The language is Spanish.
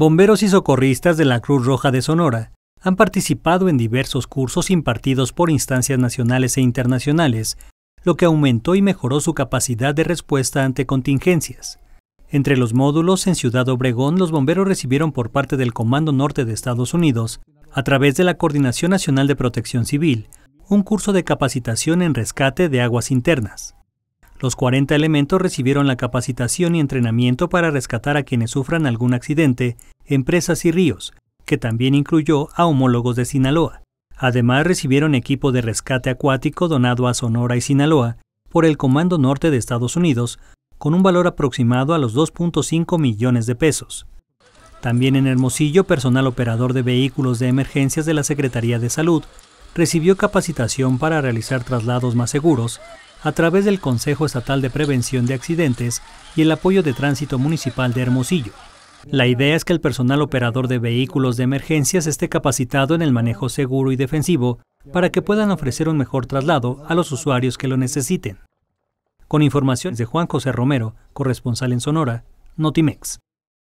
Bomberos y socorristas de la Cruz Roja de Sonora han participado en diversos cursos impartidos por instancias nacionales e internacionales, lo que aumentó y mejoró su capacidad de respuesta ante contingencias. Entre los módulos en Ciudad Obregón, los bomberos recibieron por parte del Comando Norte de Estados Unidos, a través de la Coordinación Nacional de Protección Civil, un curso de capacitación en rescate de aguas internas. Los 40 elementos recibieron la capacitación y entrenamiento para rescatar a quienes sufran algún accidente, empresas y ríos, que también incluyó a homólogos de Sinaloa. Además recibieron equipo de rescate acuático donado a Sonora y Sinaloa por el Comando Norte de Estados Unidos, con un valor aproximado a los 2.5 millones de pesos. También en Hermosillo, personal operador de vehículos de emergencias de la Secretaría de Salud recibió capacitación para realizar traslados más seguros a través del Consejo Estatal de Prevención de Accidentes y el apoyo de Tránsito Municipal de Hermosillo. La idea es que el personal operador de vehículos de emergencias esté capacitado en el manejo seguro y defensivo para que puedan ofrecer un mejor traslado a los usuarios que lo necesiten. Con información de Juan José Romero, corresponsal en Sonora, Notimex.